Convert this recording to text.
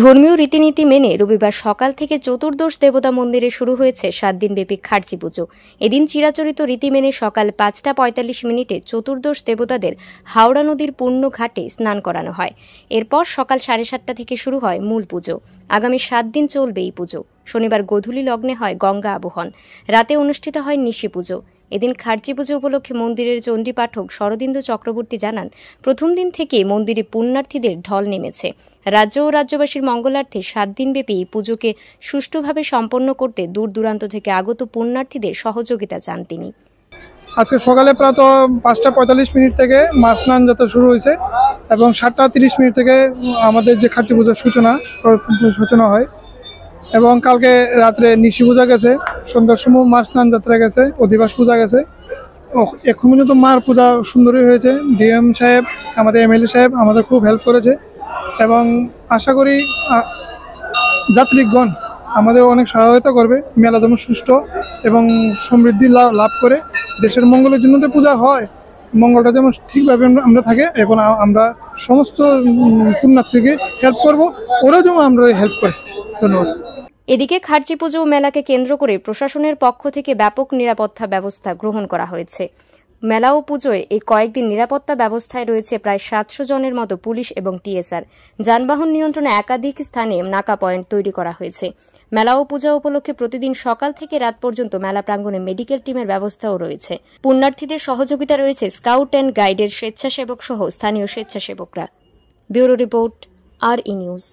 ধর্মীয় রীতিনীতি মেনে রবিবার সকাল থেকে চতুর্দশ দেবতা মন্দিরে শুরু হয়েছে সাত দিনব্যাপী খার্চি পুজো এদিন চিরাচরিত রীতি মেনে সকাল পাঁচটা পঁয়তাল্লিশ মিনিটে চতুর্দশ দেবতাদের হাওড়া নদীর পূর্ণ ঘাটে স্নান করানো হয় এরপর সকাল সাড়ে সাতটা থেকে শুরু হয় মূল পুজো আগামী সাত দিন চলবে এই পুজো শনিবার গধূলি লগ্নে হয় গঙ্গা আবহন রাতে অনুষ্ঠিত হয় নিশি পুজো এদিন খার্জি পুজো উপলক্ষে মন্দিরের চণ্ডী পাঠক শরদিন্দু চক্রবর্তী জানান প্রথম দিন থেকে মন্দিরে পুণ্যার্থীদের ঢল নেমেছে রাজ্য ও রাজ্যবাসীর মঙ্গলার্থে সাত দিনব্যাপী এই পুজোকে সুষ্ঠুভাবে সম্পন্ন করতে দূর দূরান্ত থেকে আগত পুণ্যার্থীদের সহযোগিতা চান তিনি আজকে সকালে প্রাত পাঁচটা পঁয়তাল্লিশ মিনিট থেকে মাছ স্নান যাত্রা শুরু হয়েছে এবং সাতটা তিরিশ মিনিট থেকে আমাদের যে খার্চি পুজোর সূচনা সূচনা হয় এবং কালকে রাত্রে নিশি পূজা গেছে সন্ধ্যার সময় মার স্নান যাত্রা গেছে অধিবাস পূজা গেছে এখন পর্যন্ত মার পূজা সুন্দরই হয়েছে ডিএম সাহেব আমাদের এমএলএ সাহেব আমাদের খুব হেল্প করেছে এবং আশা করি যাত্রীগণ আমাদের অনেক সহায়তা করবে মেলা যেমন সুষ্ঠু এবং সমৃদ্ধি লাভ করে দেশের মঙ্গলের জন্য তো পূজা হয় মঙ্গলটা যেমন ঠিকভাবে আমরা থাকে এখন আমরা সমস্ত থেকে হেল্প করব ওরা যেমন আমরা হেল্প করি ধন্যবাদ এদিকে খার্জি পুজো মেলাকে কেন্দ্র করে প্রশাসনের পক্ষ থেকে ব্যাপক নিরাপত্তা ব্যবস্থা গ্রহণ করা হয়েছে মেলা ও পুজোয় এই কয়েকদিন নিরাপত্তা ব্যবস্থায় রয়েছে প্রায় সাতশো জনের মতো পুলিশ এবং টিএসআর যানবাহন নিয়ন্ত্রণে একাধিক স্থানে নাকা পয়েন্ট তৈরি করা হয়েছে মেলা ও পূজা উপলক্ষে প্রতিদিন সকাল থেকে রাত পর্যন্ত মেলা প্রাঙ্গণে মেডিকেল টিমের ব্যবস্থাও রয়েছে পুণ্যার্থীদের সহযোগিতা রয়েছে স্কাউট অ্যান্ড গাইডের স্বেচ্ছাসেবক সহ স্থানীয় স্বেচ্ছাসেবকরা ব্যুরো রিপোর্ট আর নিউজ